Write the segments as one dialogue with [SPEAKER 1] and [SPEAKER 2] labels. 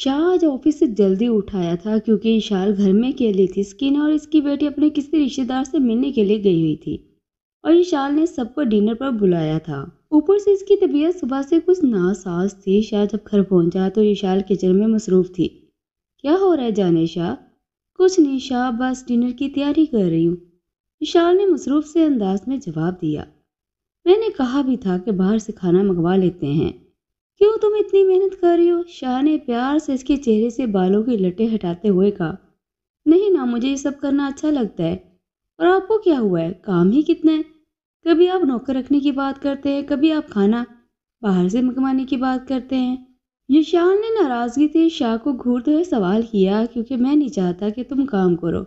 [SPEAKER 1] शाह आज ऑफिस से जल्दी उठाया था क्योंकि शाल घर में अकेली थी स्किन और इसकी बेटी अपने किसी रिश्तेदार से मिलने के लिए गई हुई थी और विशाल ने सबको डिनर पर बुलाया था ऊपर से इसकी तबीयत सुबह से कुछ नासाज थी शाह जब घर पहुंचा तो विशाल किचन में मसरूफ थी क्या हो रहा है जाने शाह कुछ नहीं शाह बस डिनर की तैयारी कर रही हूँ विशाल ने मसरूफ से अंदाज में जवाब दिया मैंने कहा भी था कि बाहर से खाना मंगवा लेते हैं क्यों तुम इतनी मेहनत कर रही हो शाह ने प्यार से इसके चेहरे से बालों की लटे हटाते हुए कहा नहीं ना मुझे ये सब करना अच्छा लगता है और आपको क्या हुआ है काम ही कितना है कभी आप नौकर रखने की बात करते हैं कभी आप खाना बाहर से मंगवाने की बात करते हैं युशान ने नाराज़गी से शाह को घूरते हुए सवाल किया क्योंकि मैं नहीं चाहता कि तुम काम करो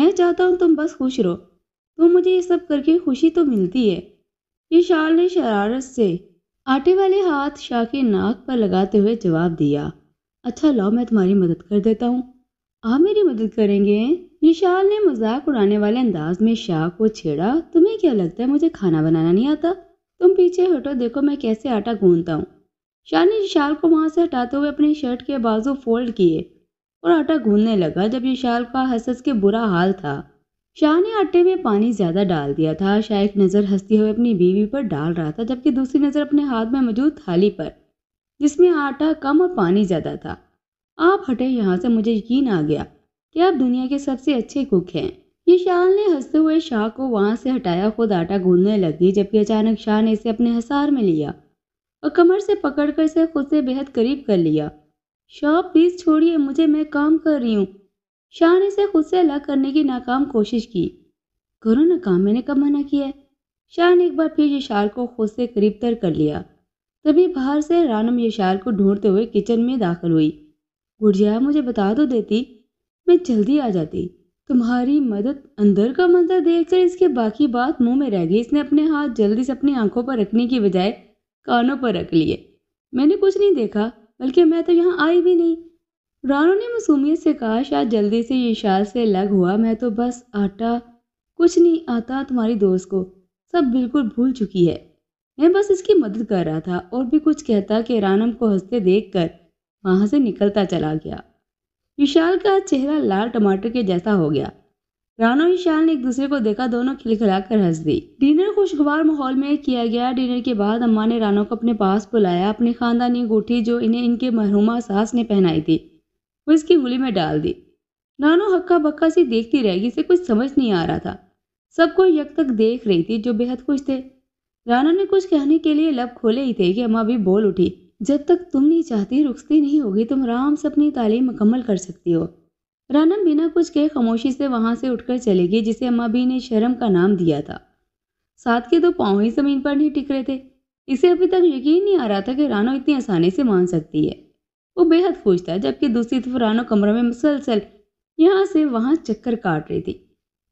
[SPEAKER 1] मैं चाहता हूँ तुम बस खुश रहो तुम तो मुझे ये सब करके खुशी तो मिलती है युशाल ने शरारत से आटे वाले हाथ शाह के नाक पर लगाते हुए जवाब दिया अच्छा लाओ मैं तुम्हारी मदद कर देता हूँ आप मेरी मदद करेंगे निशाल ने मजाक उड़ाने वाले अंदाज में शाह को छेड़ा तुम्हें क्या लगता है मुझे खाना बनाना नहीं आता तुम पीछे हटो देखो मैं कैसे आटा गूंदता हूँ शाह ने निशाल को वहां से हटाते हुए अपनी शर्ट के बाजू फोल्ड किए और आटा गूंदने लगा जब निशाल का हंस के बुरा हाल था शाह ने आटे में पानी ज्यादा डाल दिया था शाह एक नज़र हंसती हुए अपनी बीवी पर डाल रहा था जबकि दूसरी नज़र अपने हाथ में मौजूद थाली पर जिसमें आटा कम और पानी ज्यादा था आप हटे यहाँ से मुझे यकीन आ गया कि आप दुनिया के सबसे अच्छे कुक हैं ये शाह ने हंसते हुए शाह को वहां से हटाया खुद आटा गूंदने लगी जबकि अचानक शाह ने इसे अपने हसार में लिया और कमर से पकड़कर इसे खुद से बेहद करीब कर लिया शाह प्लीज़ छोड़िए मुझे मैं काम कर रही हूँ शाह ने इसे खुद से अलग करने की नाकाम कोशिश की करो ना काम मैंने कब मना किया है शाह ने एक बार फिर यशार को खुद से करीब तर कर लिया तभी बाहर से रानम यशार को ढूंढते हुए किचन में दाखिल हुई गुड़िया मुझे बता दो देती मैं जल्दी आ जाती तुम्हारी मदद अंदर का मंजर देखकर इसके बाकी बात मुंह में रह गई इसने अपने हाथ जल्दी से अपनी आंखों पर रखने की बजाय कानों पर रख लिए मैंने कुछ नहीं देखा बल्कि मैं तो यहाँ आई भी नहीं रानू ने मसूमियत से कहा शायद जल्दी से ये शाल से लग हुआ मैं तो बस आटा कुछ नहीं आता तुम्हारी दोस्त को सब बिल्कुल भूल चुकी है मैं बस इसकी मदद कर रहा था और भी कुछ कहता कि रानम को हंसते देख कर वहाँ से निकलता चला गया विशाल का चेहरा लाल टमाटर के जैसा हो गया रानो विशाल ने एक दूसरे को देखा दोनों खिलखिला कर हंस दी डिनर खुशगवार माहौल में किया गया डिनर के बाद अम्मा ने रानो को अपने पास बुलाया अपनी खानदानी गोठी जो इन्हें इनके महरूमा सास ने पहनाई थी और इसकी उंगली में डाल दी नानो हक्का बक्का सी देखती रहेगी इसे कुछ समझ नहीं आ रहा था सबको यक तक देख रही थी जो बेहद खुश थे राना ने कुछ कहने के लिए लब खोले ही थे कि अम्मा भी बोल उठी जब तक तुम नहीं चाहती रुकती नहीं होगी तुम आराम से अपनी तालीम मुकम्मल कर सकती हो राना बिना कुछ कहे खामोशी से वहां से उठकर चले गई जिसे अम्मा भी ने शर्म का नाम दिया था साथ के दो पाँव ही जमीन पर नहीं टिक रहे थे इसे अभी तक यकीन नहीं आ रहा था कि रानो इतनी आसानी से मान सकती है वो बेहद खुश था जबकि दूसरी तरफ रानो कमरे में मुसलसल यहाँ से वहाँ चक्कर काट रही थी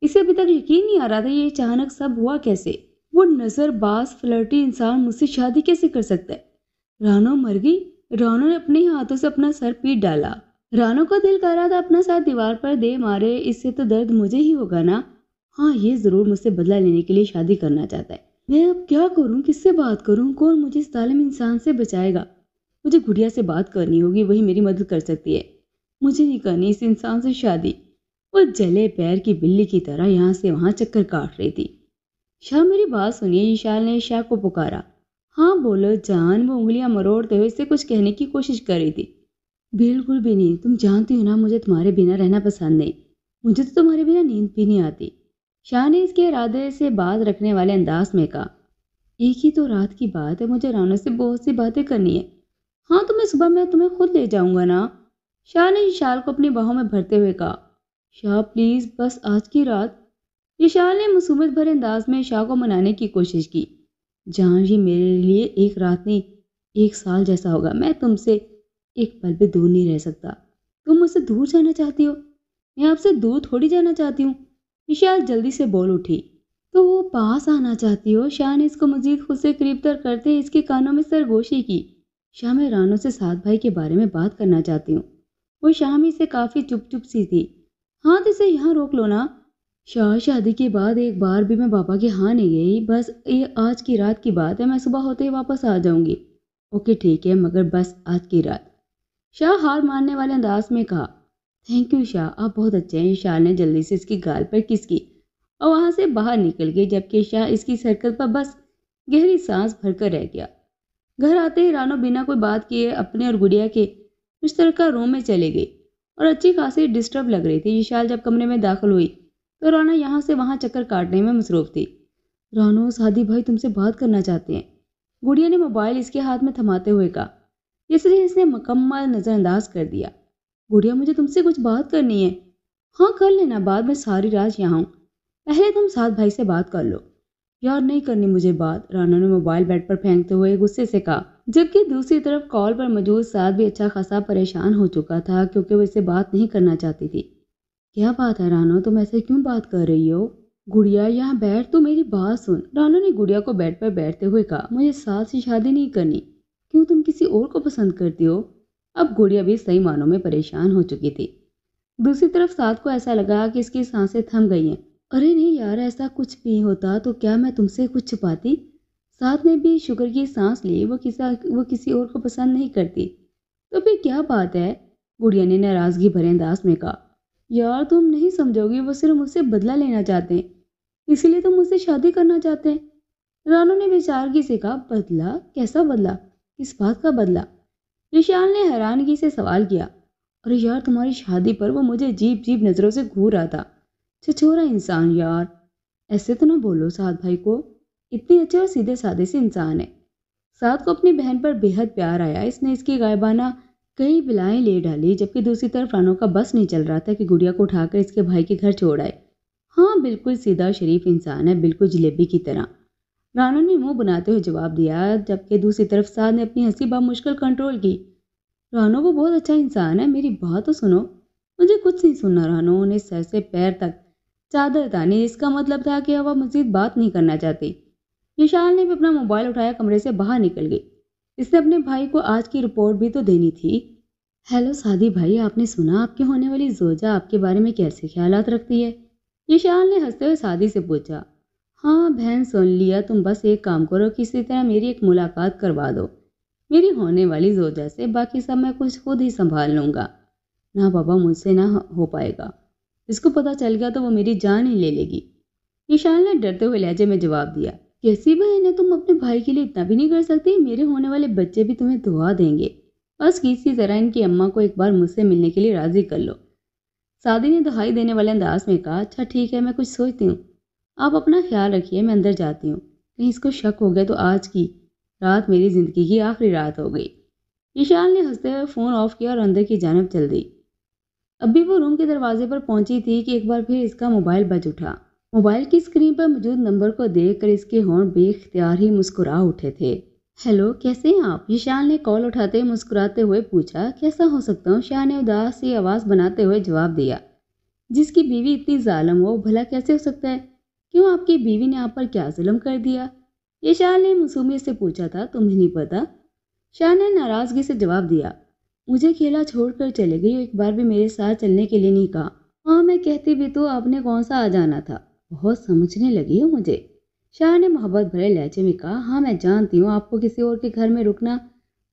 [SPEAKER 1] इसे अभी तक यकीन नहीं आ रहा था ये अचानक सब हुआ कैसे वो नजर बास फ्लर्टी इंसान मुझसे शादी कैसे कर सकता है रानो मर गई रानो ने अपने हाथों से अपना सर पीट डाला रानो का दिल कर रहा था अपना साथ दीवार पर दे मारे इससे तो दर्द मुझे ही होगा ना हाँ ये ज़रूर मुझसे बदला लेने के लिए शादी करना चाहता है मैं अब क्या करूँ किससे बात करूँ कौन मुझे इस तालिम इंसान से बचाएगा मुझे गुड़िया से बात करनी होगी वही मेरी मदद कर सकती है मुझे नहीं करनी इस इंसान से शादी वह जले पैर की बिल्ली की तरह यहाँ से वहाँ चक्कर काट रही थी शाह मेरी बात सुनिए ईशाल ने शाह को पुकारा हाँ बोलो जान वो उंगलियाँ मरोड़ते हुए इससे कुछ कहने की कोशिश कर रही थी बिल्कुल भी नहीं तुम जानती हो ना मुझे तुम्हारे बिना रहना पसंद नहीं मुझे तो तुम्हारे बिना नींद भी नहीं आती शाह ने इसके इरादे से बात रखने वाले अंदाज में कहा एक ही तो रात की बात है मुझे रानों से बहुत सी बातें करनी है हाँ तो मैं सुबह मैं तुम्हें खुद ले जाऊंगा ना शाह ने विशाल को अपनी बाहों में भरते हुए कहा शाह प्लीज़ बस आज की रात विशाल ने मुसीबत भरे अंदाज में शाह को मनाने की कोशिश की जहाँ ये मेरे लिए एक रात नहीं एक साल जैसा होगा मैं तुमसे एक पल भी दूर नहीं रह सकता तुम मुझसे दूर जाना चाहती हो मैं आपसे दूर थोड़ी जाना चाहती हूँ विशाल जल्दी से बोल उठी तो वो पास आना चाहती हो शाह ने इसको मजीद खुद से करीब तर करते इसके कानों में सरगोशी की शाह मैं रानो से सात भाई के बारे में बात करना चाहती हूँ वो शामी से काफ़ी चुप चुप सी थी हाँ तो इसे यहाँ रोक लो ना शाह शादी के बाद एक बार भी मैं बाबा के हाँ नहीं गई बस ये आज की रात की बात है मैं सुबह होते ही वापस आ जाऊँगी ओके ठीक है मगर बस आज की रात शाह हार मानने वाले अंदाज में कहा थैंक यू शाह आप बहुत अच्छे हैं शाह ने जल्दी से इसकी गाल पर किस की और वहां से बाहर निकल गए जबकि शाह इसकी सर्कल पर बस गहरी सांस भरकर रह गया घर आते ही रानो बिना कोई बात किए अपने और गुड़िया के मिस्टर का रूम में चले गई और अच्छी खासी डिस्टर्ब लग रही थी विशाल जब कमरे में दाखिल हुई तो राना यहाँ से वहाँ चक्कर काटने में मसरूफ थी रानो सादी भाई तुमसे बात करना चाहते हैं गुड़िया ने मोबाइल इसके हाथ में थमाते हुए कहा इसलिए इसने मकम्मल नज़रअंदाज कर दिया गुड़िया मुझे तुमसे कुछ बात करनी है हाँ कर लेना बाद में सारी राज यहाँ हूँ पहले तुम सात भाई से बात कर लो यार नहीं करनी मुझे बात रानू ने मोबाइल बेड पर फेंकते हुए गुस्से से कहा जबकि दूसरी तरफ कॉल पर मौजूद साथ भी अच्छा खासा परेशान हो चुका था क्योंकि वो इससे बात नहीं करना चाहती थी क्या बात है रानो तुम ऐसे क्यों बात कर रही हो गुड़िया यहाँ बैठ तो मेरी बात सुन रानो ने गुड़िया को बेड पर बैठते हुए कहा मुझे सास से शादी नहीं करनी क्यों तुम किसी और को पसंद करती हो अब गुड़िया भी सही मानों में परेशान हो चुकी थी दूसरी तरफ साथ को ऐसा लगा कि इसकी सांसें थम गई हैं अरे नहीं यार ऐसा कुछ भी होता तो क्या मैं तुमसे कुछ छुपाती साथ में भी शुगर की सांस ली वो किसी वो किसी और को पसंद नहीं करती तो फिर क्या बात है गुड़िया ने नाराज़गी भरे अंदाज में कहा यार तुम नहीं समझोगी वो सिर्फ मुझसे बदला लेना चाहते हैं इसीलिए तुम मुझसे शादी करना चाहते हैं रानू ने बेचारगी से कहा बदला कैसा बदला किस बात का बदला विशाल ने हैरानगी से सवाल किया अरे यार तुम्हारी शादी पर वो मुझे जीप जीप नज़रों से घूर रहा था छछोरा इंसान यार ऐसे तो ना बोलो साथ भाई को इतने अच्छे और सीधे साधे से इंसान है साथ को अपनी बहन पर बेहद प्यार आया इसने इसकी गायबाना कई बिलाएं ले डाली जबकि दूसरी तरफ रानो का बस नहीं चल रहा था कि गुड़िया को उठाकर इसके भाई के घर छोड़ आए हाँ बिल्कुल सीधा शरीफ इंसान है बिल्कुल जलेबी की तरह रानो ने मुंह बनाते हुए जवाब दिया जबकि दूसरी तरफ साध ने अपनी हंसी मुश्किल कंट्रोल की रानो वो बहुत अच्छा इंसान है मेरी बात तो सुनो मुझे कुछ नहीं सुनना रानो ने सर से पैर तक चादर था इसका मतलब था कि अब वह मजीद बात नहीं करना चाहती विशाल ने भी अपना मोबाइल उठाया कमरे से बाहर निकल गई इसने अपने भाई को आज की रिपोर्ट भी तो देनी थी हेलो सादी भाई आपने सुना आपके होने वाली जोजा आपके बारे में कैसे ख्याल रखती है विशाल ने हंसते हुए सादी से पूछा हाँ बहन सुन लिया तुम बस एक काम करो किसी तरह मेरी एक मुलाकात करवा दो मेरी होने वाली जोजा से बाकी सब मैं कुछ खुद ही संभाल लूँगा ना बाबा मुझसे ना हो पाएगा इसको पता चल गया तो वो मेरी जान ही ले लेगी ईशान ने डरते हुए लहजे में जवाब दिया कैसी बहन है तुम अपने भाई के लिए इतना भी नहीं कर सकती मेरे होने वाले बच्चे भी तुम्हें दुआ देंगे बस किसी तरह इनकी अम्मा को एक बार मुझसे मिलने के लिए राज़ी कर लो सादी ने दुहाई देने वाले अंदाज में कहा अच्छा ठीक है मैं कुछ सोचती हूँ आप अपना ख्याल रखिए मैं अंदर जाती हूँ कहीं इसको शक हो गया तो आज की रात मेरी ज़िंदगी की आखिरी रात हो गई ईशान ने हंसते हुए फ़ोन ऑफ किया और अंदर की जानब चल दी अभी वो रूम के दरवाजे पर पहुंची थी कि एक बार फिर इसका मोबाइल बज उठा मोबाइल की स्क्रीन पर मौजूद नंबर को देखकर इसके हॉर्न बेख्तियार ही मुस्कुरा उठे थे हेलो कैसे हैं आप ईशान ने कॉल उठाते मुस्कुराते हुए पूछा कैसा हो सकता हूँ शाह ने उदास सी आवाज़ बनाते हुए जवाब दिया जिसकी बीवी इतनी ालम हो भला कैसे हो सकता है क्यों आपकी बीवी ने आप पर क्या जुलम कर दिया ये शाह ने मसूमियत से पूछा था तुम्हें नहीं पता शाह ने नाराज़गी से जवाब दिया मुझे अकेला छोड़कर चले गई एक बार भी मेरे साथ चलने के लिए नहीं कहा हाँ मैं कहती भी तो आपने कौन सा आ जाना था बहुत समझने लगी हो मुझे शाह ने मोहब्बत भरे लहजे में कहा हाँ मैं जानती हूँ आपको किसी और के घर में रुकना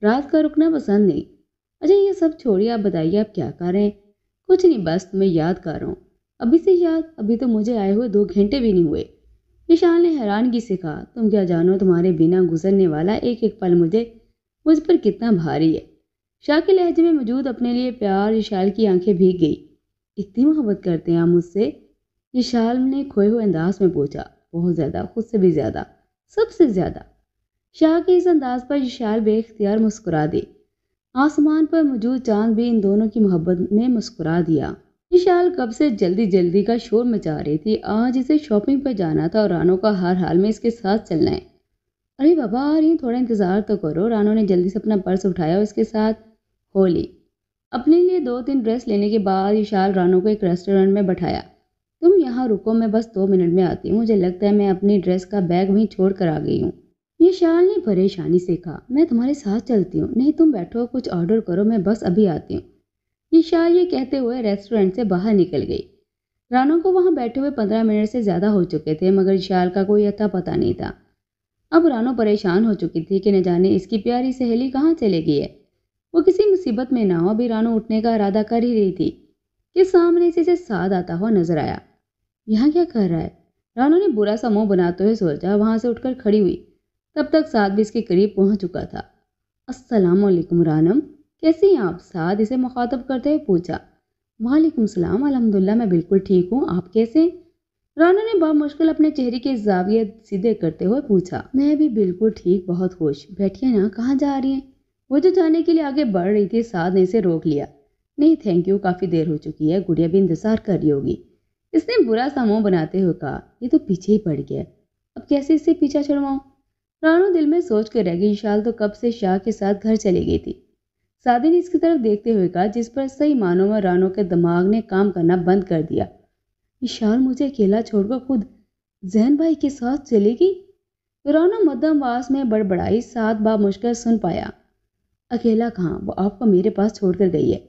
[SPEAKER 1] रात का रुकना पसंद नहीं अच्छा ये सब छोड़िए आप बताइए आप क्या कर रहे हैं कुछ नहीं बस तुम्हें याद कर रहा हूँ अभी से याद अभी तो मुझे आए हुए दो घंटे भी नहीं हुए निशान ने हैरानगी से कहा तुम क्या जानो तुम्हारे बिना गुजरने वाला एक एक पल मुझे मुझ पर कितना भारी है शाह के लहजे में मौजूद अपने लिए प्यार यशाल की आंखें भीग गई इतनी मोहब्बत करते हैं आप मुझसे यशाल ने खोए हुए अंदाज में पूछा बहुत ज़्यादा खुद से भी ज़्यादा सबसे ज़्यादा शाह के इस अंदाज पर यशाल बेख्तियार मुस्कुरा दी आसमान पर मौजूद चांद भी इन दोनों की मोहब्बत में मुस्कुरा दिया विशाल कब से जल्दी जल्दी का शोर मचा रही थी आज इसे शॉपिंग पर जाना था और रानो का हर हाल में इसके साथ चलना है अरे बाबा अरे थोड़ा इंतज़ार तो करो रानो ने जल्दी से अपना पर्स उठाया और इसके साथ होली अपने लिए दो तीन ड्रेस लेने के बाद विशाल रानू को एक रेस्टोरेंट में बैठाया तुम यहाँ रुको मैं बस दो मिनट में आती हूँ मुझे लगता है मैं अपनी ड्रेस का बैग वहीं छोड़ कर आ गई हूँ विशाल ने परेशानी से कहा मैं तुम्हारे साथ चलती हूँ नहीं तुम बैठो कुछ ऑर्डर करो मैं बस अभी आती हूँ विशाल ये कहते हुए रेस्टोरेंट से बाहर निकल गई रानू को वहाँ बैठे हुए पंद्रह मिनट से ज़्यादा हो चुके थे मगर विशाल का कोई अता पता नहीं था अब रानू परेशान हो चुकी थी कि न जाने इसकी प्यारी सहेली कहाँ चले गई है वो किसी मुसीबत में ना हो रानो उठने का इरादा कर ही रही थी कि सामने से इसे साध आता हुआ नजर आया यहाँ क्या कर रहा है रानो ने बुरा सा मुंह बनाते हुए सोचा वहां से उठकर खड़ी हुई तब तक साध भी इसके करीब पहुंच चुका था अस्सलाम वालेकुम रानम कैसी हैं आप साध इसे मुखातब करते हुए पूछा वालेकुम सलाम अलहमदिल्ला मैं बिल्कुल ठीक हूँ आप कैसे रानो ने मुश्किल अपने चेहरे के जावियत सीधे करते हुए पूछा मैं भी बिल्कुल ठीक बहुत खुश बैठिए ना कहाँ जा रही हैं वो जो जाने के लिए आगे बढ़ रही थी साध ने इसे रोक लिया नहीं थैंक यू काफ़ी देर हो चुकी है गुड़िया भी इंतजार कर रही होगी इसने बुरा सा मुंह बनाते हुए कहा ये तो पीछे ही पड़ गया अब कैसे इससे पीछा छुड़वाऊ रानू दिल में सोच कर रह गई विशाल तो कब से शाह के साथ घर चली गई थी साधी ने इसकी तरफ देखते हुए कहा जिस पर सही मानों में रानो के दिमाग ने काम करना बंद कर दिया विशाल मुझे अकेला छोड़कर खुद जैन भाई के साथ चलेगी रानो रानू मध्यम में बड़बड़ाई सात बा मुश्किल सुन पाया अकेला कहाँ वो आपको मेरे पास छोड़ कर गई है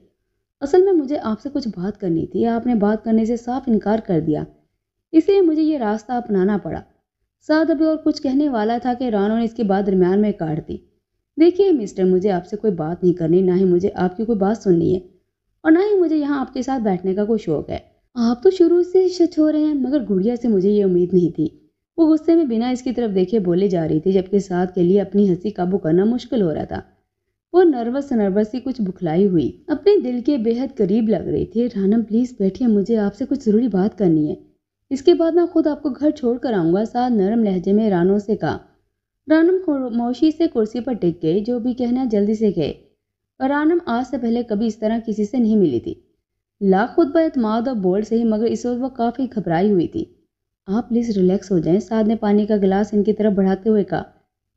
[SPEAKER 1] असल में मुझे आपसे कुछ बात करनी थी आपने बात करने से साफ इनकार कर दिया इसलिए मुझे ये रास्ता अपनाना पड़ा साथ अभी और कुछ कहने वाला था कि रानो ने इसकी बात दरमियान में काट दी देखिए मिस्टर मुझे आपसे कोई बात नहीं करनी ना ही मुझे आपकी कोई बात सुननी है और ना ही मुझे यहाँ आपके साथ बैठने का कोई शौक है आप तो शुरू से सच हो रहे हैं मगर गुड़िया से मुझे ये उम्मीद नहीं थी वो गुस्से में बिना इसकी तरफ देखे बोले जा रही थी जबकि साथ के लिए अपनी हंसी काबू करना मुश्किल हो रहा था वो नर्वस नर्वस ही कुछ बुखलाई हुई अपने दिल के बेहद करीब लग रही थी रानम प्लीज बैठिए मुझे आपसे कुछ जरूरी बात करनी है इसके बाद मैं खुद आपको घर छोड़ कर आऊँगा साथ नरम लहजे में रानो से कहा रानम मौशी से कुर्सी पर टिक गई जो भी कहना जल्दी से गए और रानम आज से पहले कभी इस तरह किसी से नहीं मिली थी पर बतमाद और बोल सही मगर इस वक्त वह काफ़ी घबराई हुई थी आप प्लीज़ रिलैक्स हो जाएं साथ ने पानी का गिलास इनकी तरफ बढ़ाते हुए कहा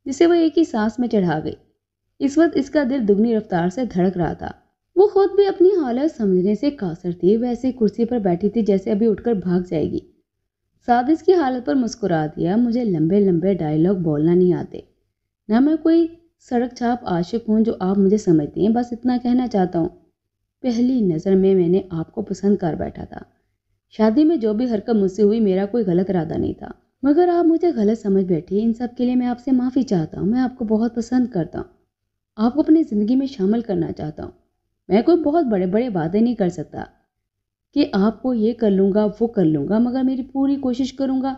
[SPEAKER 1] जिसे वह एक ही सांस में चढ़ा गई इस वक्त इसका दिल दुगनी रफ्तार से धड़क रहा था वो खुद भी अपनी हालत समझने से कासर थी वैसे कुर्सी पर बैठी थी जैसे अभी उठकर भाग जाएगी साद की हालत पर मुस्कुरा दिया मुझे लंबे लंबे डायलॉग बोलना नहीं आते ना मैं कोई सड़क छाप आशिक हूँ जो आप मुझे समझती हैं बस इतना कहना चाहता हूँ पहली नज़र में मैंने आपको पसंद कर बैठा था शादी में जो भी हरकत मुझसे हुई मेरा कोई गलत इरादा नहीं था मगर आप मुझे गलत समझ बैठी इन सब के लिए मैं आपसे माफ़ी चाहता हूँ मैं आपको बहुत पसंद करता हूँ आपको अपनी ज़िंदगी में शामिल करना चाहता हूँ मैं कोई बहुत बड़े बड़े वादे नहीं कर सकता कि आपको ये कर लूँगा वो कर लूँगा मगर मेरी पूरी कोशिश करूँगा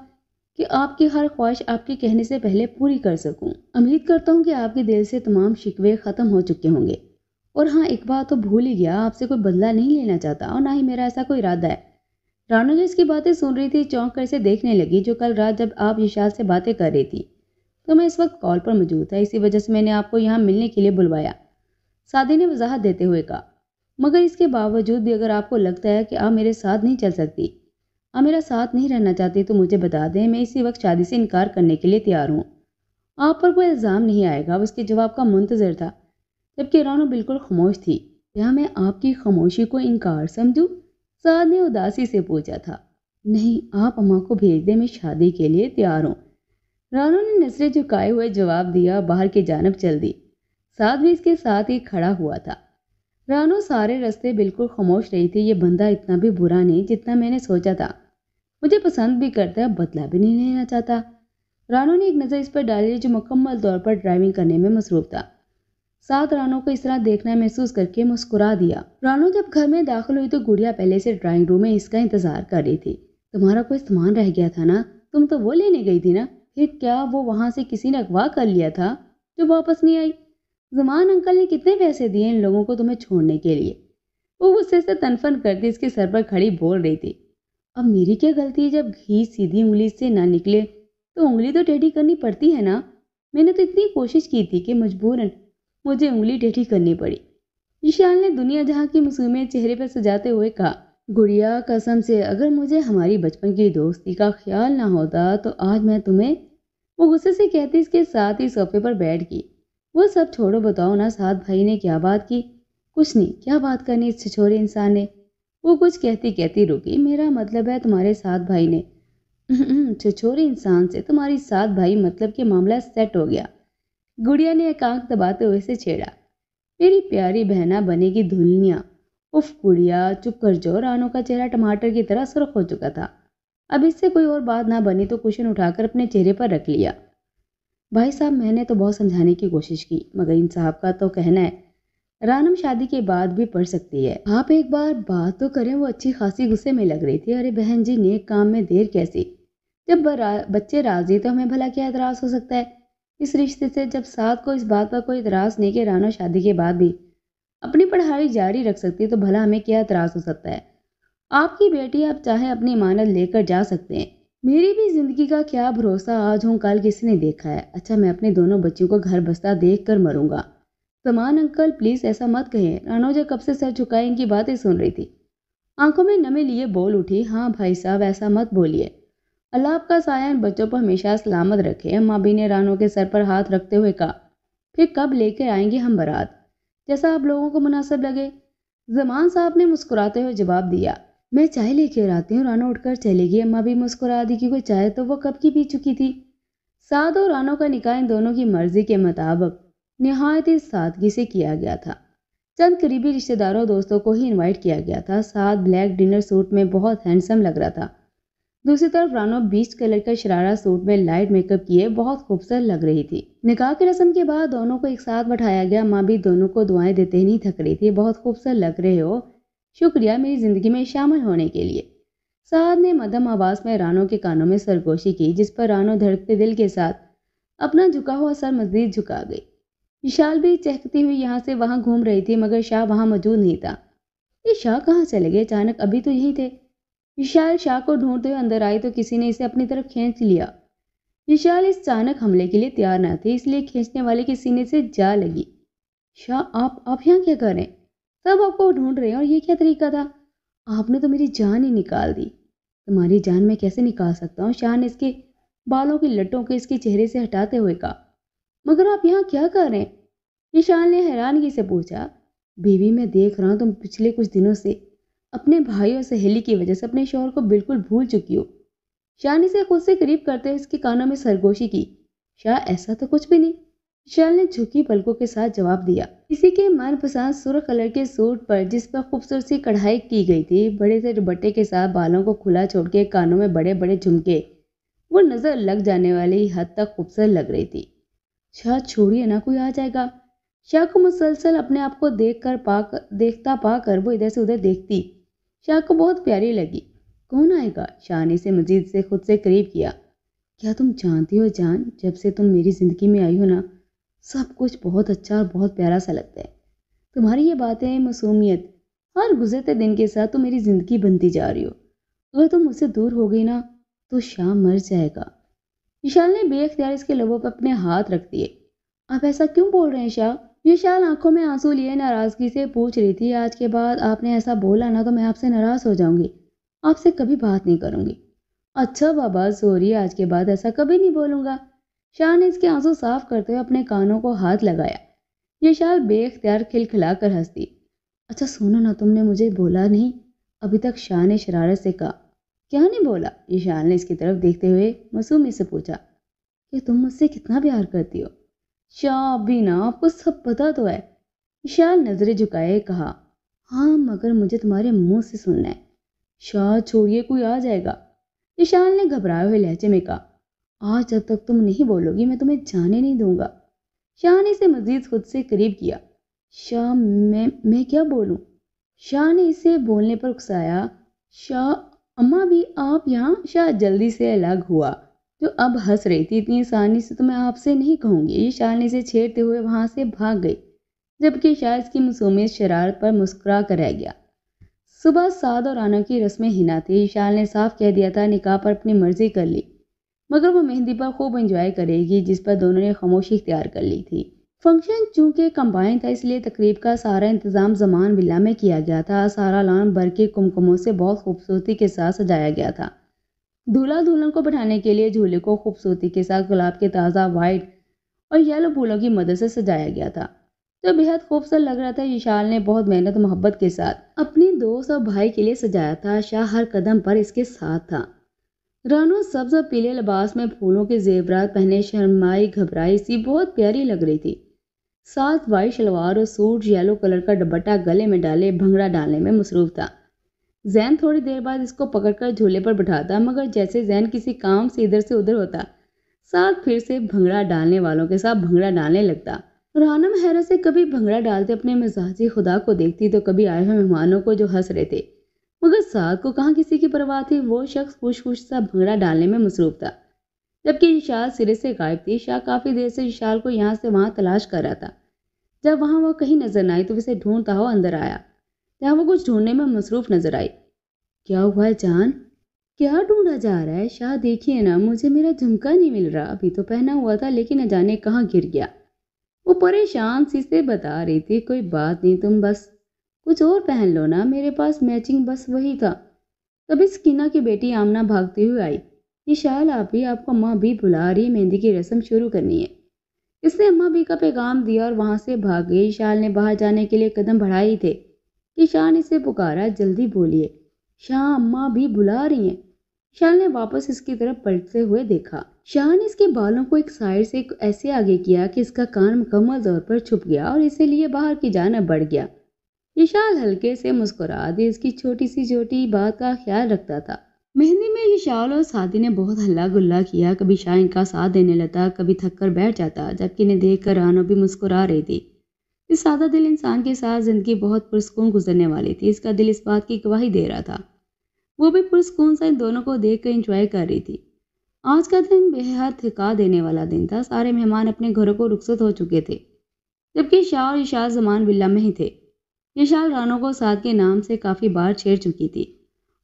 [SPEAKER 1] कि आपकी हर ख्वाहिश आपके कहने से पहले पूरी कर सकूँ उम्मीद करता हूँ कि आपके दिल से तमाम शिकवे ख़त्म हो चुके होंगे और हाँ एक बात तो भूल ही गया आपसे कोई बदला नहीं लेना चाहता और ना ही मेरा ऐसा कोई इरादा है रानू जी इसकी बातें सुन रही थी चौंक कर से देखने लगी जो कल रात जब आप यशाल से बातें कर रही थी तो मैं इस वक्त कॉल पर मौजूद था इसी वजह से मैंने आपको यहाँ मिलने के लिए बुलवाया सादी ने वजाहत देते हुए कहा मगर इसके बावजूद भी अगर आपको लगता है कि आप मेरे साथ नहीं चल सकती आप मेरा साथ नहीं रहना चाहती तो मुझे बता दें मैं इसी वक्त शादी से इनकार करने के लिए तैयार हूँ आप पर कोई इल्ज़ाम नहीं आएगा उसके जवाब का मुंतज़र था जबकि रानो बिल्कुल खामोश थी क्या मैं आपकी खामोशी को इनकार समझूँ साद ने उदासी से पूछा था नहीं आप अम्मा को भेज दें मैं शादी के लिए तैयार हूँ रानू ने नसरे झुकाए हुए जवाब दिया बाहर की जानब चल दी साथ भी इसके साथ ही खड़ा हुआ था रानू सारे रास्ते बिल्कुल खामोश रही थी ये बंदा इतना भी बुरा नहीं जितना मैंने सोचा था मुझे पसंद भी करता है बदला भी नहीं लेना चाहता रानू ने एक नज़र इस पर डाली जो मुकम्मल तौर पर ड्राइविंग करने में मसरूफ था साथ रानू को इस तरह देखना महसूस करके मुस्कुरा दिया रानू जब घर में दाखिल हुई तो गुड़िया पहले से ड्राइंग रूम में इसका इंतजार कर रही थी तुम्हारा कोई सामान रह गया था ना तुम तो वो लेने गई थी ना फिर क्या वो वहाँ से किसी ने अगवा कर लिया था जो वापस नहीं आई जमान अंकल ने कितने पैसे दिए इन लोगों को तुम्हें छोड़ने के लिए वो गुस्से से तनफन करती इसके सर पर खड़ी बोल रही थी अब मेरी क्या गलती है जब घी सीधी उंगली से ना निकले तो उंगली तो टेढ़ी करनी पड़ती है ना मैंने तो इतनी कोशिश की थी कि मजबूरन मुझे उंगली टेढ़ी करनी पड़ी ईशान ने दुनिया जहाँ की मसूमे चेहरे पर सजाते हुए कहा गुड़िया कसम से अगर मुझे हमारी बचपन की दोस्ती का ख्याल ना होता तो आज मैं तुम्हें वो गुस्से से कहती इसके साथ ही सोफे पर बैठ गई वो सब छोड़ो बताओ ना साथ भाई ने क्या बात की कुछ नहीं क्या बात करनी इस छिछोरे इंसान ने वो कुछ कहती कहती रुकी मेरा मतलब है तुम्हारे साथ भाई ने हम्म, छिछोरे इंसान से तुम्हारी साथ भाई मतलब के मामला सेट हो गया गुड़िया ने एक आंख दबाते हुए से छेड़ा मेरी प्यारी बहना बनेगी धुलनिया उफ गुड़िया चुप कर जाओ रानो का चेहरा टमाटर की तरह सुरख हो चुका था अब इससे कोई और बात ना बनी तो कुशन उठाकर अपने चेहरे पर रख लिया भाई साहब मैंने तो बहुत समझाने की कोशिश की मगर इन साहब का तो कहना है रानम शादी के बाद भी पढ़ सकती है आप एक बार बात तो करें वो अच्छी खासी गुस्से में लग रही थी अरे बहन जी नेक काम में देर कैसी जब बच्चे राजी तो हमें भला क्या एतराज़ हो सकता है इस रिश्ते से जब साथ को इस बात पर कोई इतराज़ नहीं कि रानो शादी के बाद भी अपनी पढ़ाई जारी रख सकती है तो भला हमें क्या त्रास हो सकता है आपकी बेटी आप चाहे अपनी इमानत लेकर जा सकते हैं मेरी भी जिंदगी का क्या भरोसा आज हूँ कल किसी ने देखा है अच्छा मैं अपने दोनों बच्चों को घर बसता देख कर मरूंगा समान अंकल प्लीज़ ऐसा मत कहें रानोजा कब से सर झुकाए इनकी बातें सुन रही थी आंखों में नमी लिए बोल उठी हाँ भाई साहब ऐसा मत बोलिए अल्लाह आपका साया इन बच्चों पर हमेशा सलामत रखे अम्मा भी ने रानो के सर पर हाथ रखते हुए कहा फिर कब लेकर आएंगे हम बारात जैसा आप लोगों को मुनासिब लगे जमान साहब ने मुस्कुराते हुए जवाब दिया मैं चाय लेकर आती हूँ रानो उठकर चली गई अम्मा भी मुस्कुरा दी क्योंकि चाय तो वो कब की पी चुकी थी साध और रानो का निकाह इन दोनों की मर्जी के मुताबिक नहायत ही सादगी से किया गया था चंद करीबी रिश्तेदारों दोस्तों को ही इनवाइट किया गया था साथ ब्लैक डिनर सूट में बहुत हैंडसम लग रहा था दूसरी तरफ रानो बीच कलर का शरारा सूट में लाइट मेकअप किए बहुत खूबसूरत लग रही थी निकाह की रस्म के बाद दोनों को एक साथ बैठाया गया माँ भी दोनों को दुआएं देते ही नहीं थक रही थी बहुत खूबसूरत लग रहे हो शुक्रिया मेरी ज़िंदगी में शामिल होने के लिए साद ने मदम आवाज़ में रानो के कानों में सरगोशी की जिस पर रानो धड़कते दिल के साथ अपना झुका हुआ सर मजीद झुका गई विशाल भी चहकती हुई यहाँ से वहाँ घूम रही थी मगर शाह वहाँ मौजूद नहीं था ये शाह कहाँ चले गए अचानक अभी तो यही थे विशाल शाह को ढूंढते हुए अंदर आई तो किसी ने इसे अपनी तरफ खींच लिया विशाल इस अचानक हमले के लिए तैयार न थे इसलिए खींचने वाले के सीने से जा लगी शाह आप आप यहाँ क्या कर रहे सब आपको ढूंढ रहे हैं और ये क्या तरीका था आपने तो मेरी जान ही निकाल दी तुम्हारी जान मैं कैसे निकाल सकता हूँ शाह ने इसके बालों की लट्टों को इसके चेहरे से हटाते हुए कहा मगर आप यहाँ क्या कर रहे हैं विशाल ने हैरानगी से पूछा बीवी मैं देख रहा हूँ तुम पिछले कुछ दिनों से अपने भाई और सहेली की वजह से अपने शोहर को बिल्कुल भूल चुकी हो शाह ने इसे खुद से करीब करते हुए उसके कानों में सरगोशी की शाह ऐसा तो कुछ भी नहीं शाल ने झुकी पलकों के साथ जवाब दिया इसी के पसंद सुरख कलर के सूट पर जिस पर खूबसूरत सी कढ़ाई की गई थी बड़े से दुपट्टे के साथ बालों को खुला छोड़ के कानों में बड़े बड़े झुमके वो नज़र लग जाने वाली हद तक खूबसूरत लग रही थी शाह छोड़िए ना कोई आ जाएगा शाह को मुसलसल अपने आप को देख कर पा देखता पा कर वो इधर से उधर देखती शाह को बहुत प्यारी लगी कौन आएगा शाह ने इसे मजीद से खुद से करीब किया क्या तुम जानती हो जान जब से तुम मेरी ज़िंदगी में आई हो ना सब कुछ बहुत अच्छा और बहुत प्यारा सा लगता है तुम्हारी ये बातें मसूमियत हर गुजरते दिन के साथ तुम मेरी ज़िंदगी बनती जा रही हो अगर तुम मुझसे दूर हो गई ना तो शाह मर जाएगा विशाल ने बेअख्तियार इसके लबों पर अपने हाथ रख दिए आप ऐसा क्यों बोल रहे हैं शाह ये शाल आंखों में आंसू लिए नाराज़गी से पूछ रही थी आज के बाद आपने ऐसा बोला ना तो मैं आपसे नाराज़ हो जाऊंगी आपसे कभी बात नहीं करूंगी अच्छा बाबा सोरी आज के बाद ऐसा कभी नहीं बोलूंगा शाह ने इसके आंसू साफ करते हुए अपने कानों को हाथ लगाया ये शाल बेख्तियार खिलखिला कर हंसती अच्छा सुनो ना तुमने मुझे बोला नहीं अभी तक शाह ने शरारत से कहा क्या नहीं बोला ये शाल ने इसकी तरफ देखते हुए मसूमी से पूछा कि तुम मुझसे कितना प्यार करती हो ना आपको सब पता तो है शाह नजरें झुकाए कहा हाँ मगर मुझे तुम्हारे मुंह से सुनना है शाह छोड़िए कोई आ जाएगा ईशान ने घबराए हुए लहजे में कहा आज जब तक तुम नहीं बोलोगी मैं तुम्हें जाने नहीं दूंगा शाह ने इसे मजीद खुद से करीब किया शाह मैं मैं क्या बोलूं? शाह ने इसे बोलने पर उकसाया शाह अम्मा भी आप यहाँ शाह जल्दी से अलग हुआ जो अब हंस रही थी इतनी आसानी से तो मैं आपसे नहीं कहूँगी ये शालनी से छेड़ते हुए वहाँ से भाग गई जबकि शायद की मसूमियत शरारत पर मुस्कुरा कर रह गया सुबह साद और आना की रस्में हिना थी ईशाल ने साफ कह दिया था निकाह पर अपनी मर्जी कर ली मगर वो मेहंदी पर खूब इंजॉय करेगी जिस पर दोनों ने खामोशी इख्तियार कर ली थी फंक्शन चूंकि कंबाइन था इसलिए तकरीब का सारा इंतज़ाम जमान विला में किया गया था सारा लान भर के कुमकुमों से बहुत खूबसूरती के साथ सजाया गया था दूल्हा दुल्हन को बैठाने के लिए झूले को खूबसूरती के साथ गुलाब के ताज़ा वाइट और येलो फूलों की मदद से सजाया गया था जो बेहद खूबसूरत लग रहा था विशाल ने बहुत मेहनत मोहब्बत के साथ अपने दोस्त और भाई के लिए सजाया था शाह हर कदम पर इसके साथ था रानू सब्ज और पीले लिबास में फूलों के जेवरात पहने शर्माई घबराई सी बहुत प्यारी लग रही थी साथ वाइट शलवार और सूट येलो कलर का दुपट्टा गले में डाले भंगड़ा डालने में मसरूफ था जैन थोड़ी देर बाद इसको पकड़कर झूले पर बैठाता मगर जैसे जैन किसी काम से इधर से उधर होता साथ फिर से भंगड़ा डालने वालों के साथ भंगड़ा डालने लगता रानम हैरत से कभी भंगड़ा डालते अपने मिजाजी खुदा को देखती तो कभी आए हुए मेहमानों को जो हंस रहे थे मगर साग को कहाँ किसी की परवाह थी वो शख्स खुश खुश सा भंगड़ा डालने में मसरूफ था जबकि विशाल सिरे से गायब थी शाह काफ़ी देर से विशाल को यहाँ से वहाँ तलाश कर रहा था जब वहाँ वो कहीं नजर न आई तो उसे ढूंढता हुआ अंदर आया जहाँ वो कुछ ढूंढने में मसरूफ नजर आई क्या हुआ है जान क्या ढूंढा जा रहा है शाह देखिए ना मुझे मेरा झुमका नहीं मिल रहा अभी तो पहना हुआ था लेकिन न जाने कहाँ गिर गया वो परेशान सी से बता रही थी कोई बात नहीं तुम बस कुछ और पहन लो ना मेरे पास मैचिंग बस वही था तभी स्कीना की बेटी आमना भागती हुई आई निशाल आप ही आपको माँ भी बुला रही है मेहंदी की रस्म शुरू करनी है इसने अम्मा भी का पैगाम दिया और वहाँ से भाग गई शाल ने बाहर जाने के लिए कदम बढ़ाए थे कि शाह ने इसे पुकारा जल्दी बोलिए शाह अम्मा भी बुला रही हैं शाह ने वापस इसकी तरफ पलटते हुए देखा शाह ने इसके बालों को एक साइड से ऐसे आगे किया कि इसका कान मुकम्मल तौर पर छुप गया और इसे लिए बाहर की जानब बढ़ गया विशाल हल्के से मुस्कुरा दी इसकी छोटी सी छोटी बात का ख्याल रखता था मेहंदी में विशाल और साथी ने बहुत हल्ला गुल्ला किया कभी शाह इनका साथ देने लगा कभी थककर बैठ जाता जबकि इन्हें देख कर रानो भी मुस्कुरा रही थी इस सादा दिल इंसान के साथ ज़िंदगी बहुत पुरस्कून गुजरने वाली थी इसका दिल इस बात की गवाही दे रहा था वो भी पुरस्कून से इन दोनों को देख कर इंजॉय कर रही थी आज का दिन बेहद थका देने वाला दिन था सारे मेहमान अपने घरों को रुखसत हो चुके थे जबकि शाह और इशाल जमान बिल्ला में ही थे यशाल रानो को साथ के नाम से काफ़ी बार छेड़ चुकी थी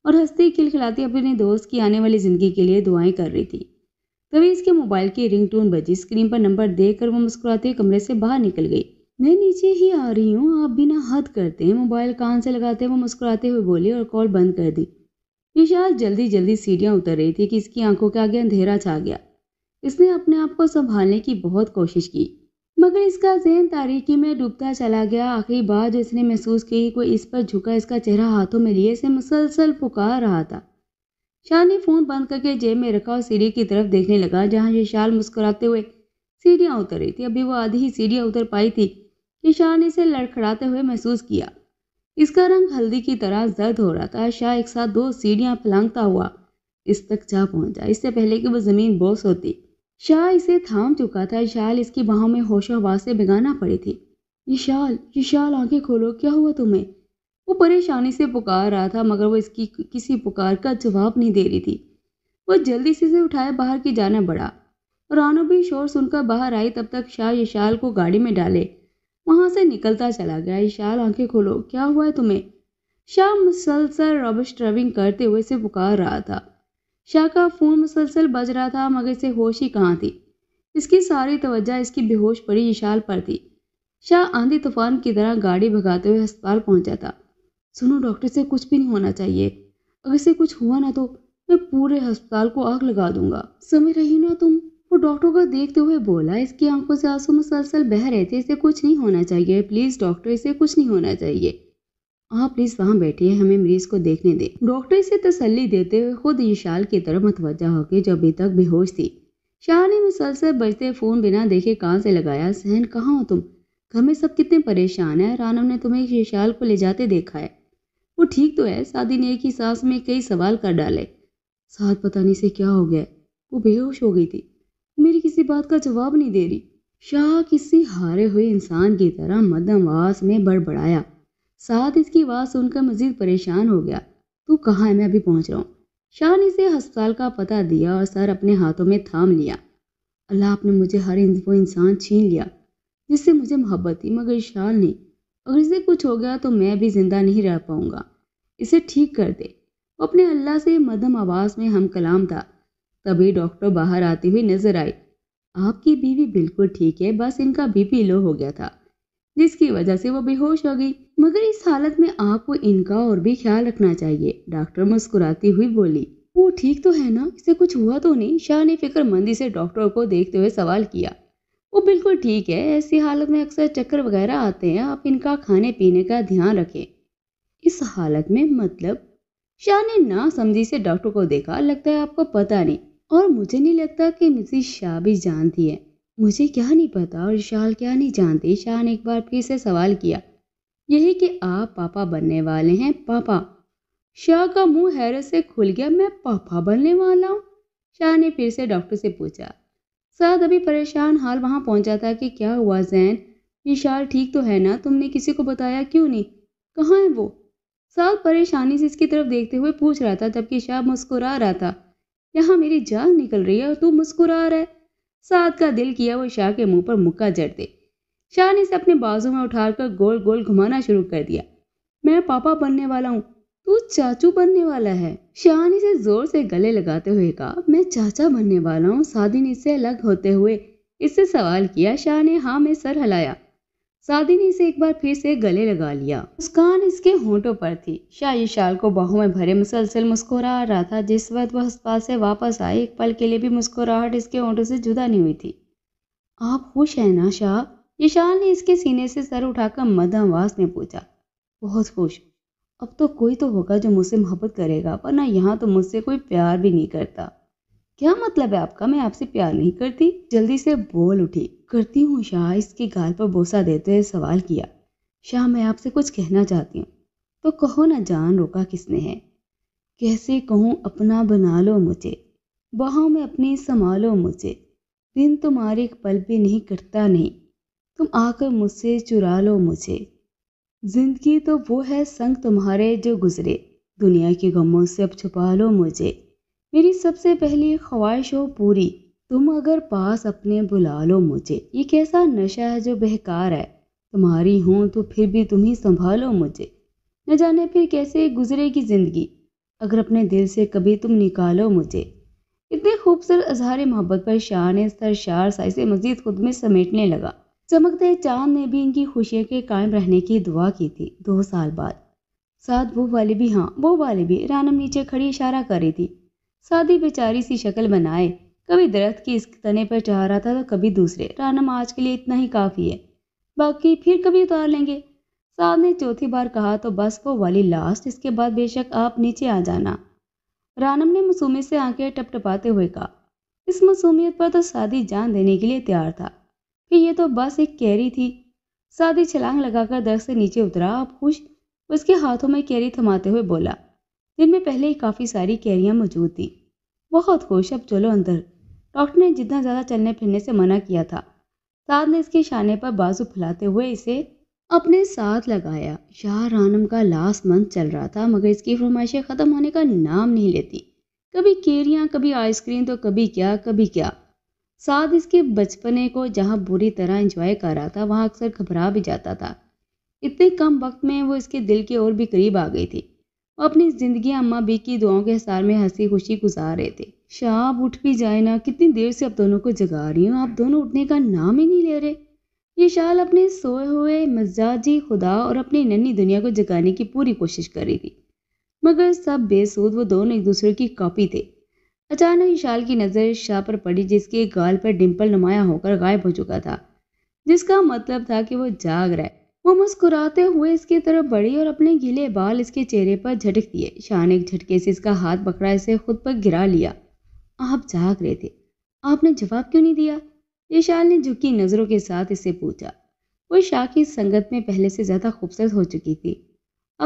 [SPEAKER 1] और हंसती खिलखिलाती अपने दोस्त की आने वाली ज़िंदगी के लिए दुआएं कर रही थी तभी इसके मोबाइल की रिंगटोन बजी स्क्रीन पर नंबर देखकर वो मुस्कुराते कमरे से बाहर निकल गई मैं नीचे ही आ रही हूँ आप बिना हद करते हैं मोबाइल कान से लगाते हुए मुस्कुराते हुए बोली और कॉल बंद कर दी विशाल जल्दी जल्दी सीढ़ियाँ उतर रही थी कि इसकी आंखों के आगे अंधेरा छा गया इसने अपने आप को संभालने की बहुत कोशिश की मगर इसका जहन तारीखी में डूबता चला गया आखिरी बार जो इसने महसूस की कोई इस पर झुका इसका चेहरा हाथों में लिए इसे मुसलसल पुकार रहा था शाह ने फ़ोन बंद करके जेब में रखा और सीढ़ी की तरफ देखने लगा जहाँ विशाल मुस्कुराते हुए सीढ़ियाँ उतर रही थी अभी वो आधी ही सीढ़ियाँ उतर पाई थी निशा ने इसे लड़खड़ाते हुए महसूस किया इसका रंग हल्दी की तरह जर्द हो रहा था शाह एक साथ दो सीढ़ियां फलांगता हुआ इस तक जा पहुंचा इससे पहले कि वो जमीन बोस होती शाह इसे थाम चुका था शाल इसकी बाहों में आवाज से भिगाना पड़ी थी ये शाल ये शाल आंखें खोलो क्या हुआ तुम्हें वो परेशानी से पुकार रहा था मगर वो इसकी किसी पुकार का जवाब नहीं दे रही थी वो जल्दी से इसे उठाए बाहर की जाना बढ़ा रानो भी शोर सुनकर बाहर आई तब तक शाह ये शाल को गाड़ी में डाले वहां से निकलता चला गया इशाल आंखें खोलो क्या हुआ है तुम्हें शाह मुसलसल रबिश ड्राइविंग करते हुए इसे पुकार रहा था शाह का फ़ोन मुसलसल बज रहा था मगर इसे होश ही कहाँ थी इसकी सारी तवज्जा इसकी बेहोश पड़ी इशाल पर थी शाह आंधी तूफान की तरह गाड़ी भगाते हुए अस्पताल पहुंचा था सुनो डॉक्टर से कुछ भी नहीं होना चाहिए अगर इसे कुछ हुआ ना तो मैं पूरे अस्पताल को आग लगा दूंगा समझ रही ना तुम वो डॉक्टर को देखते हुए बोला इसकी आंखों से आंसू मुसलसल बह रहे थे इसे कुछ नहीं होना चाहिए प्लीज़ डॉक्टर इसे कुछ नहीं होना चाहिए आप प्लीज़ वहाँ बैठिए हमें मरीज को देखने दे डॉक्टर इसे तसल्ली देते हुए खुद ईशाल की तरफ मतवजा होकर जो अभी तक बेहोश थी शाह ने मुसलसल बजते फ़ोन बिना देखे कान से लगाया सहन कहाँ हो तुम घर में सब कितने परेशान है रानव ने तुम्हें ईशाल को ले जाते देखा है वो ठीक तो है सादी ने एक ही सांस में कई सवाल कर डाले साथ पता नहीं से क्या हो गया वो बेहोश हो गई थी बात का जवाब नहीं दे रही शाह किसी हारे हुए इंसान की तरह मदम आवाज में बड़बड़ाया साथ इसकी आवाज़ सुनकर मजीद परेशान हो गया तू कहाँ है मैं अभी पहुँच रहा हूँ शाह ने इसे अस्पताल का पता दिया और सर अपने हाथों में थाम लिया अल्लाह आपने मुझे हर वो इंसान छीन लिया जिससे मुझे मोहब्बत थी मगर शाह ने अगर इसे कुछ हो गया तो मैं भी ज़िंदा नहीं रह पाऊँगा इसे ठीक कर दे वो अपने अल्लाह से मदम आवाज़ में हम कलाम था तभी डॉक्टर बाहर आती हुई नजर आई आपकी बीवी बिल्कुल ठीक है बस इनका बीपी लो हो गया था जिसकी वजह से वो बेहोश हो गई मगर इस हालत में आपको इनका और भी ख्याल रखना चाहिए डॉक्टर मुस्कुराती हुई बोली वो ठीक तो है ना इसे कुछ हुआ तो नहीं शाह ने फिक्रमंदी से डॉक्टर को देखते हुए सवाल किया वो बिल्कुल ठीक है ऐसी हालत में अक्सर चक्कर वगैरह आते हैं आप इनका खाने पीने का ध्यान रखें इस हालत में मतलब शाह ने ना समझी से डॉक्टर को देखा लगता है आपको पता नहीं और मुझे नहीं लगता कि मिसिस शाह भी जानती है मुझे क्या नहीं पता और शाल क्या नहीं जानती शाह ने एक बार फिर से सवाल किया यही कि आप पापा बनने वाले हैं पापा शाह का मुंह हैरत से खुल गया मैं पापा बनने वाला हूँ शाह ने फिर से डॉक्टर से पूछा साद अभी परेशान हाल वहाँ पहुँचा था कि क्या हुआ जैन ये शाल ठीक तो है ना तुमने किसी को बताया क्यों नहीं कहाँ है वो साद परेशानी से इसकी तरफ देखते हुए पूछ रहा था जबकि शाह मुस्कुरा रहा था यहाँ मेरी जान निकल रही है और तू मुस्कुरा रहा है साथ का दिल किया वो शाह के मुंह पर मुक्का जड़ दे शाह ने इसे अपने बाजू में उठाकर गोल गोल घुमाना शुरू कर दिया मैं पापा बनने वाला हूँ तू चाचू बनने वाला है शाह ने इसे जोर से गले लगाते हुए कहा मैं चाचा बनने वाला हूँ सादिन इससे अलग होते हुए इससे सवाल किया शाह ने हाँ में सर हिलाया शादी ने इसे एक बार फिर से गले लगा लिया मुस्कान इसके होंठों पर थी शाही शाल को बाहों में भरे मुसलसल मुस्कुरा रहा था जिस वक्त वह अस्पताल से वापस आई एक पल के लिए भी मुस्कुराहट इसके होंठों से जुदा नहीं हुई थी आप खुश हैं ना शाह ईशाल ने इसके सीने से सर उठाकर मध्यम आवाज में पूछा बहुत खुश अब तो कोई तो होगा जो मुझसे मोहब्बत करेगा पर ना यहाँ तो मुझसे कोई प्यार भी नहीं करता क्या मतलब है आपका मैं आपसे प्यार नहीं करती जल्दी से बोल उठी करती हूँ शाह इसकी गाल पर बोसा देते हुए सवाल किया शाह मैं आपसे कुछ कहना चाहती हूँ तो कहो ना जान रोका किसने है कैसे कहूँ अपना बना लो मुझे बाहों में अपनी संभालो मुझे दिन तुम्हारे एक पल भी नहीं कटता नहीं तुम आकर मुझसे चुरा लो मुझे जिंदगी तो वो है संग तुम्हारे जो गुजरे दुनिया के गमों से अब छुपा लो मुझे मेरी सबसे पहली ख्वाहिश हो पूरी तुम अगर पास अपने बुला लो मुझे ये कैसा नशा है जो बेकार है तुम्हारी हूँ तो फिर भी तुम ही संभालो मुझे न जाने फिर कैसे गुजरेगी ज़िंदगी अगर अपने दिल से कभी तुम निकालो मुझे इतने खूबसूरत अजहार मोहब्बत पर शाह ने शार साई से मजीद खुद में समेटने लगा चमकते चांद ने भी इनकी खुशियों के कायम रहने की दुआ की थी दो साल बाद साथ वो वाले भी हाँ वो वाले भी रानम नीचे खड़ी इशारा कर रही थी सादी बेचारी सी शक्ल बनाए कभी दरख्त के इस तने पर चढ़ रहा था तो कभी दूसरे रानम आज के लिए इतना ही काफ़ी है बाकी फिर कभी उतार लेंगे साहब ने चौथी बार कहा तो बस वो वाली लास्ट इसके बाद बेशक आप नीचे आ जाना रानम ने मसूमी से आंखें टपटपाते हुए कहा इस मसूमियत पर तो सादी जान देने के लिए तैयार था कि ये तो बस एक कैरी थी सादी छलांग लगाकर दर से नीचे उतरा आप खुश उसके हाथों में कैरी थमाते हुए बोला जिनमें पहले ही काफ़ी सारी कैरियाँ मौजूद थी बहुत खुश अब चलो अंदर डॉक्टर ने जितना ज़्यादा चलने फिरने से मना किया था साध ने इसके शाने पर बाजू फुलाते हुए इसे अपने साथ लगाया शाहरानम का लास्ट मंथ चल रहा था मगर इसकी फरमाइशें ख़त्म होने का नाम नहीं लेती कभी केरियाँ कभी आइसक्रीम तो कभी क्या कभी क्या साथ इसके बचपने को जहाँ बुरी तरह इंजॉय कर रहा था वहाँ अक्सर घबरा भी जाता था इतने कम वक्त में वो इसके दिल की और भी करीब आ गई थी वो अपनी ज़िंदगी अम्मा बी की दुआओं के हिसार में हंसी खुशी गुजार रहे थे शाह उठ भी जाए ना कितनी देर से आप दोनों को जगा रही हूँ आप दोनों उठने का नाम ही नहीं ले रहे ये शाल अपने सोए हुए मजाजी खुदा और अपनी नन्ही दुनिया को जगाने की पूरी कोशिश कर रही थी मगर सब बेसूद वो दोनों एक दूसरे की कॉपी थे अचानक शाल की नज़र शाह पर पड़ी जिसके गाल पर डिम्पल नुमाया होकर गायब हो चुका था जिसका मतलब था कि वो जाग रहा है वो मुस्कुराते हुए इसकी तरफ बढ़ी और अपने गीले बाल इसके चेहरे पर झटक दिए शान एक झटके से इसका हाथ पकड़ा इसे खुद पर गिरा लिया आप जाग रहे थे आपने जवाब क्यों नहीं दिया ईशान ने झुकी नज़रों के साथ इसे पूछा वो शाह की संगत में पहले से ज़्यादा खूबसूरत हो चुकी थी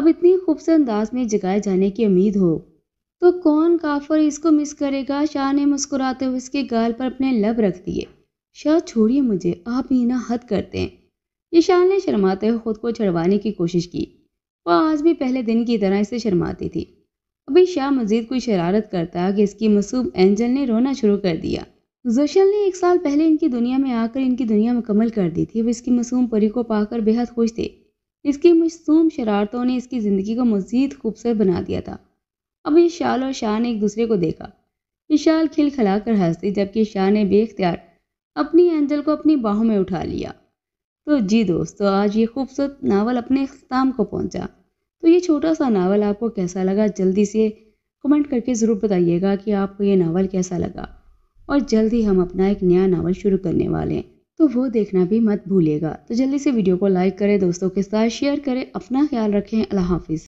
[SPEAKER 1] अब इतनी खूबसूरत अंदाज में जगाए जाने की उम्मीद हो तो कौन काफर इसको मिस करेगा शाह ने मुस्कुराते हुए इसके गाल पर अपने लब रख दिए शाह छोड़िए मुझे आप ही ना हद करते हैं ईशान ने शर्माते हुए खुद को छड़वाने की कोशिश की वह आज भी पहले दिन की तरह इसे शर्माती थी अभी शाह मजीद कोई शरारत करता कि इसकी मसूब एंजल ने रोना शुरू कर दिया जोशल ने एक साल पहले इनकी दुनिया में आकर इनकी दुनिया मुकम्मल कर दी थी वो इसकी मसूम परी को पाकर बेहद खुश थे इसकी मसूम शरारतों ने इसकी ज़िंदगी को मज़ीद खूबसूरत बना दिया था अब ये शाल और शाह ने एक दूसरे को देखा ये शाल खिल खिलाकर हंसती जबकि शाह ने बेख्तियार अपनी एंजल को अपनी बाहों में उठा लिया तो जी दोस्तों तो आज ये खूबसूरत नावल अपने अख्ताम को पहुंचा तो ये छोटा सा नावल आपको कैसा लगा जल्दी से कमेंट करके ज़रूर बताइएगा कि आपको ये नावल कैसा लगा और जल्द ही हम अपना एक नया नावल शुरू करने वाले हैं तो वो देखना भी मत भूलिएगा तो जल्दी से वीडियो को लाइक करें दोस्तों के साथ शेयर करें अपना ख्याल रखें अल्लाह हाफिज़